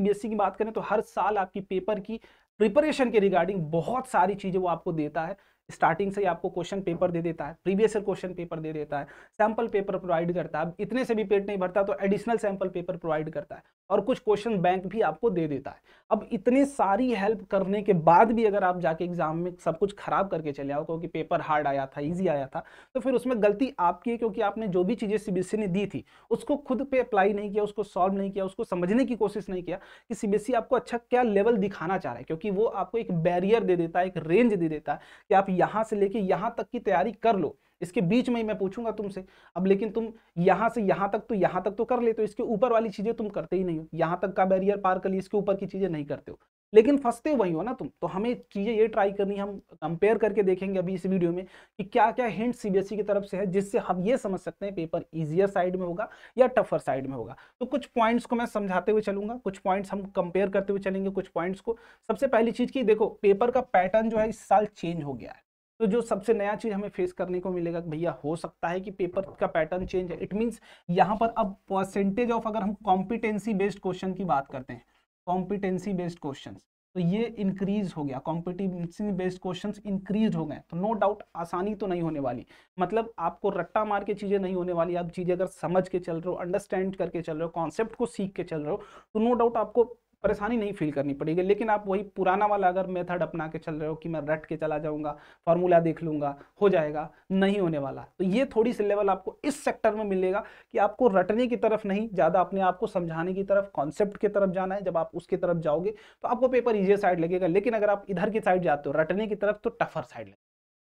BSc की बात करें तो हर साल आपकी पेपर की प्रिपरेशन के रिगार्डिंग बहुत सारी चीज़ें वो आपको देता है स्टार्टिंग से ही आपको क्वेश्चन पेपर दे देता है प्रीवियस ईयर क्वेश्चन पेपर दे देता है सैंपल पेपर प्रोवाइड करता है अब इतने से भी पेट नहीं भरता तो एडिशनल सैंपल पेपर प्रोवाइड करता है और कुछ क्वेश्चन बैंक भी आपको दे देता है अब इतने सारी हेल्प करने के बाद भी अगर आप जाके एग्जाम में सब कुछ खराब करके चले आओ क्योंकि पेपर हार्ड आया था इजी आया था तो फिर उसमें गलती आपकी है क्योंकि आपने जो भी चीज़ें सीबीएसई e ने दी थी उसको खुद पे अप्लाई नहीं किया उसको सॉल्व नहीं किया उसको समझने की कोशिश नहीं किया कि सीबीएसई e आपको अच्छा क्या लेवल दिखाना चाह रहा है क्योंकि वो आपको एक बैरियर दे देता है एक रेंज दे देता है कि आप यहाँ से लेके यहाँ तक की तैयारी कर लो इसके बीच में ही मैं पूछूंगा तुमसे अब लेकिन तुम यहाँ से यहाँ तक तो यहाँ तक तो कर लेते हो इसके ऊपर वाली चीज़ें तुम करते ही नहीं हो यहाँ तक का बैरियर पार कर लिए इसके ऊपर की चीज़ें नहीं करते हो लेकिन फंसते वही हो ना तुम तो हमें चीज़ें ये ट्राई करनी हम कंपेयर करके देखेंगे अभी इस वीडियो में कि क्या क्या हिंट सीबीएसई की तरफ से है जिससे हम ये समझ सकते हैं पेपर इजियर साइड में होगा या टफर साइड में होगा तो कुछ पॉइंट्स को मैं समझाते हुए चलूंगा कुछ पॉइंट्स हम कंपेयर करते हुए चलेंगे कुछ पॉइंट्स को सबसे पहली चीज़ की देखो पेपर का पैटर्न जो है इस साल चेंज हो गया है तो जो सबसे नया चीज़ हमें फेस करने को मिलेगा भैया हो सकता है कि पेपर का पैटर्न चेंज है इट मीन्स यहाँ पर अब परसेंटेज ऑफ अगर हम कॉम्पिटेंसी बेस्ड क्वेश्चन की बात करते हैं कॉम्पिटेंसी बेस्ड क्वेश्चन तो ये इंक्रीज हो गया कॉम्पिटेंसी बेस्ड क्वेश्चन इंक्रीज हो गए तो नो डाउट आसानी तो नहीं होने वाली मतलब आपको रट्टा मार के चीज़ें नहीं होने वाली आप चीज़ें अगर समझ के चल रहे हो अंडरस्टैंड करके चल रहे हो कॉन्सेप्ट को सीख के चल रहे हो तो नो डाउट आपको परेशानी नहीं फील करनी पड़ेगी लेकिन आप वही पुराना वाला अगर मेथड अपना के चल रहे हो कि मैं रट के चला जाऊंगा फॉर्मूला देख लूंगा हो जाएगा नहीं होने वाला तो ये थोड़ी सी लेवल आपको इस सेक्टर में मिलेगा कि आपको रटने की तरफ नहीं ज़्यादा अपने आप को समझाने की तरफ कॉन्सेप्ट की तरफ जाना है जब आप उसकी तरफ जाओगे तो आपको पेपर ईजियर साइड लगेगा लेकिन अगर आप इधर की साइड जाते हो रटने की तरफ तो टफर साइड लगे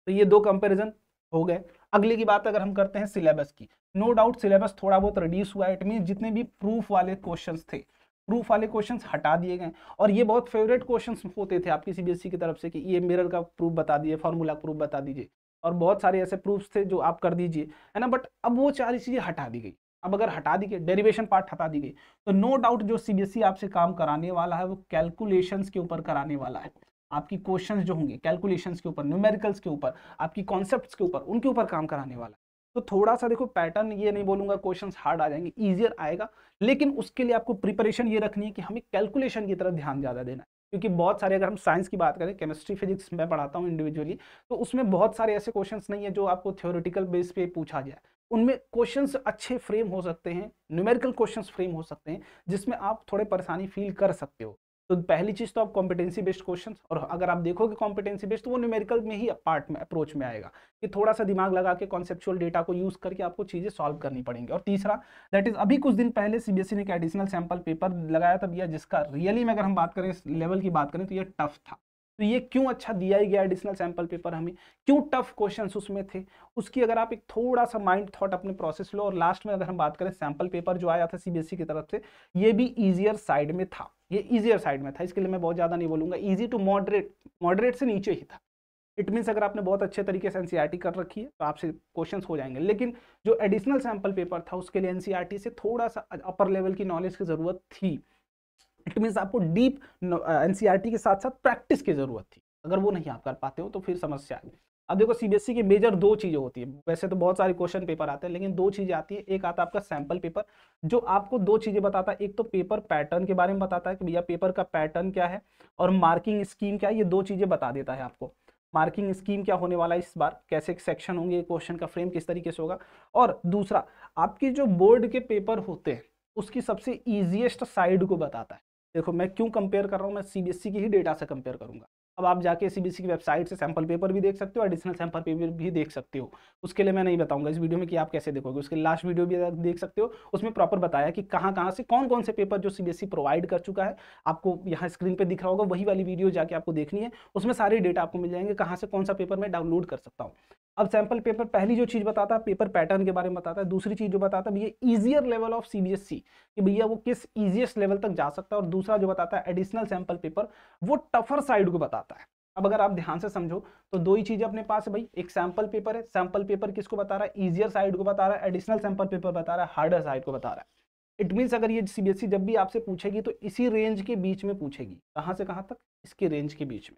तो ये दो कंपेरिजन हो गए अगले की बात अगर हम करते हैं सिलेबस की नो डाउट सिलेबस थोड़ा बहुत रिड्यूस हुआ है इट मीन जितने भी प्रूफ वाले क्वेश्चन थे प्रूफ वाले क्वेश्चंस हटा दिए गए और ये बहुत फेवरेट क्वेश्चंस होते थे आपकी सीबीएसई की तरफ से कि ये मिरर का प्रूफ बता दिए फॉर्मूला प्रूफ बता दीजिए और बहुत सारे ऐसे प्रूफ्स थे जो आप कर दीजिए है ना बट अब वो सारी चीज़ें हटा दी गई अब अगर हटा दी गई डेरिवेशन पार्ट हटा दी गई तो नो डाउट जो सी आपसे काम कराने वाला है वो कैलकुलेशन के ऊपर कराने वाला है आपकी क्वेश्चन जो होंगे कैलकुलेशन के ऊपर न्यूमेरिकल्स के ऊपर आपकी कॉन्सेप्ट के ऊपर उनके ऊपर काम कराने वाला है तो थोड़ा सा देखो पैटर्न ये नहीं बोलूंगा क्वेश्चंस हार्ड आ जाएंगे ईजियर आएगा लेकिन उसके लिए आपको प्रिपरेशन ये रखनी है कि हमें कैलकुलेशन की तरफ ध्यान ज़्यादा देना है क्योंकि बहुत सारे अगर हम साइंस की बात करें केमिस्ट्री फिजिक्स मैं पढ़ाता हूँ इंडिविजुअली तो उसमें बहुत सारे ऐसे क्वेश्चंस नहीं है जो आपको थ्योरेटिकल बेस पे पूछा जाए उनमें क्वेश्चंस अच्छे फ्रेम हो सकते हैं न्यूमेरिकल क्वेश्चंस फ्रेम हो सकते हैं जिसमें आप थोड़े परेशानी फील कर सकते हो तो पहली चीज़ तो आप कॉम्पिटेंसी बेस्ड क्वेश्चन और अगर आप देखोगे कॉम्पिटेंसी बेस्ड तो वो न्यूमेरिकल में ही पार्ट में अप्रोच में आएगा कि थोड़ा सा दिमाग लगा के कॉन्सेप्चुअल डेटा को यूज़ करके आपको चीज़ें सॉल्व करनी पड़ेंगी और तीसरा दैट इज़ अभी कुछ दिन पहले सीबीएसई e ने एक एडिशनल सैम्पल पेपर लगाया था भैया जिसका रियली में अगर हम बात करें इस लेवल की बात करें तो ये टफ था तो ये क्यों अच्छा दिया ही गया एडिशनल सैंपल पेपर हमें क्यों टफ क्वेश्चंस उसमें थे उसकी अगर आप एक थोड़ा सा माइंड थॉट अपने प्रोसेस लो और लास्ट में अगर हम बात करें सैंपल पेपर जो आया था सीबीएसई e की तरफ से ये भी ईजियर साइड में था ये ईजियर साइड में था इसके लिए मैं बहुत ज़्यादा नहीं बोलूँगा ईजी टू मॉडरेट मॉडरेट से नीचे ही था इट मीन्स अगर आपने बहुत अच्छे तरीके से एन e कर रखी है तो आपसे क्वेश्चन हो जाएंगे लेकिन जो एडिशनल सैम्पल पेपर था उसके लिए एन e से थोड़ा सा अपर लेवल की नॉलेज की ज़रूरत थी इट मीन्स आपको डीप एन e के साथ साथ प्रैक्टिस की ज़रूरत थी अगर वो नहीं आप कर पाते हो तो फिर समस्या आ गई अब देखो सीबीएसई e की मेजर दो चीज़ें होती है वैसे तो बहुत सारे क्वेश्चन पेपर आते हैं लेकिन दो चीज़ें आती है एक आता है आपका सैम्पल पेपर जो आपको दो चीज़ें बताता है एक तो पेपर पैटर्न के बारे में बताता है कि भैया पेपर का पैटर्न क्या है और मार्किंग स्कीम क्या है ये दो चीज़ें बता देता है आपको मार्किंग स्कीम क्या होने वाला है इस बार कैसे सेक्शन होंगे क्वेश्चन का फ्रेम किस तरीके से होगा और दूसरा आपके जो बोर्ड के पेपर होते हैं उसकी सबसे ईजिएस्ट साइड को बताता है देखो मैं क्यों कंपेयर कर रहा हूँ मैं सीबीएसई e की ही डेटा से कंपेयर करूँगा अब आप जाके सी e की वेबसाइट से सैम्पल पेपर भी देख सकते हो एडिशनल सैम्पल पेपर भी देख सकते हो उसके लिए मैं नहीं बताऊंगा इस वीडियो में कि आप कैसे देखोगे उसके लास्ट वीडियो भी देख सकते हो उसमें प्रॉपर बताया कि कहाँ कहाँ से कौन कौन से पेपर जो सी प्रोवाइड e कर चुका है आपको यहाँ स्क्रीन पर दिख रहा होगा वही वाली वीडियो जाके आपको देखनी है उसमें सारे डेटा आपको मिल जाएंगे कहाँ से कौन सा पेपर मैं डाउनलोड कर सकता हूँ अब सैम्पल पेपर पहली जो चीज़ बताता है पेपर पैटर्न के बारे में बताता है दूसरी चीज़ जो बताता है भैया इजियर लेवल ऑफ सीबीएसई कि भैया वो किस ईजिएस्ट लेवल तक जा सकता है और दूसरा जो बताता है एडिशनल सैम्पल पेपर वो टफर साइड को बताता है अब अगर आप ध्यान से समझो तो दो ही चीज़ें अपने पास है भाई एक सैंपल पेपर है सैंपल पेपर किसको बता रहा है ईजियर साइड को बता रहा है एडिशनल सैंपल पेपर बता रहा है हार्डर साइड को बता रहा है इट मीन्स अगर ये सीबीएसई e जब भी आपसे पूछेगी तो इसी रेंज के बीच में पूछेगी कहाँ से कहाँ तक इसके रेंज के बीच में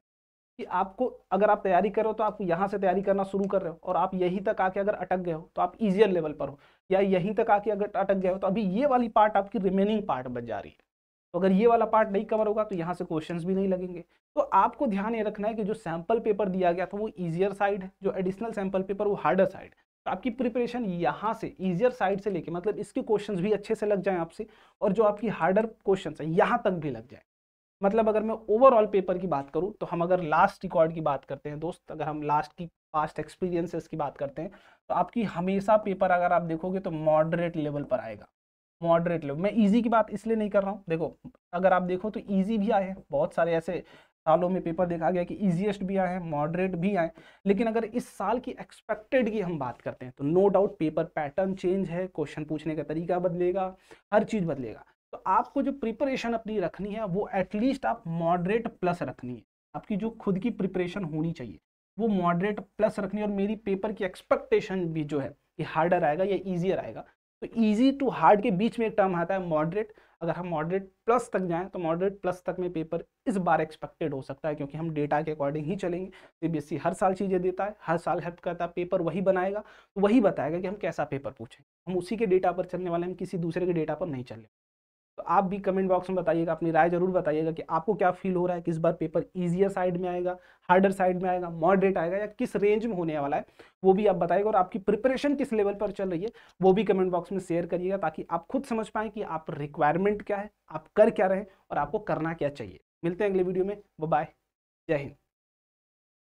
कि आपको अगर आप तैयारी कर रहे हो तो आप यहाँ से तैयारी करना शुरू कर रहे हो और आप यहीं तक आके अगर अटक गए हो तो आप ईजियर लेवल पर हो या यहीं तक आके अगर अटक गए हो तो अभी ये वाली पार्ट आपकी रिमेनिंग पार्ट बच जा रही है तो अगर ये वाला पार्ट नहीं कवर होगा तो यहाँ से क्वेश्चन भी नहीं लगेंगे तो आपको ध्यान ये रखना है कि जो सैम्पल पेपर दिया गया था वो ईजियर साइड है जो एडिशनल सैम्पल पेपर वो हार्डर साइड तो आपकी प्रिपरेशन यहाँ से ईजियर साइड से लेके मतलब इसके क्वेश्चन भी अच्छे से लग जाए आपसे और जो आपकी हार्डर क्वेश्चन है यहाँ तक भी लग जाए मतलब अगर मैं ओवरऑल पेपर की बात करूँ तो हम अगर लास्ट रिकॉर्ड की बात करते हैं दोस्त अगर हम लास्ट की पास्ट एक्सपीरियंसेस की बात करते हैं तो आपकी हमेशा पेपर अगर आप देखोगे तो मॉडरेट लेवल पर आएगा मॉडरेट लेवल मैं ईजी की बात इसलिए नहीं कर रहा हूँ देखो अगर आप देखो तो ईजी भी आए हैं बहुत सारे ऐसे सालों में पेपर देखा गया कि ईजिएस्ट भी आए हैं मॉडरेट भी आए लेकिन अगर इस साल की एक्सपेक्टेड की हम बात करते हैं तो no doubt paper pattern change है क्वेश्चन पूछने का तरीका बदलेगा हर चीज़ बदलेगा तो आपको जो प्रिपरेशन अपनी रखनी है वो एटलीस्ट आप मॉडरेट प्लस रखनी है आपकी जो खुद की प्रिपरेशन होनी चाहिए वो मॉडरेट प्लस रखनी है और मेरी पेपर की एक्सपेक्टेशन भी जो है ये हार्डर आएगा या ईजियर आएगा तो ईजी टू हार्ड के बीच में एक टर्म आता है मॉडरेट अगर हम मॉडरेट प्लस तक जाएँ तो मॉडरेट प्लस तक में पेपर इस बार एक्सपेक्टेड हो सकता है क्योंकि हम डेटा के अकॉर्डिंग ही चलेंगे सी e हर साल चीज़ें देता है हर साल हेल्प करता है पेपर वही बनाएगा तो वही बताएगा कि हम कैसा पेपर पूछें हम उसी के डेटा पर चलने वाले हम किसी दूसरे के डेटा पर नहीं चलें तो आप भी कमेंट बॉक्स में बताइएगा अपनी राय जरूर बताइएगा कि आपको क्या फील हो रहा है किस बार पेपर ईजियर साइड में आएगा हार्डर साइड में आएगा मॉडरेट आएगा या किस रेंज में होने वाला है वो भी आप बताइएगा और आपकी प्रिपरेशन किस लेवल पर चल रही है वो भी कमेंट बॉक्स में शेयर करिएगा ताकि आप खुद समझ पाएँ कि आप रिक्वायरमेंट क्या है आप कर क्या रहे और आपको करना क्या चाहिए मिलते हैं अगले वीडियो में बाय जय हिंद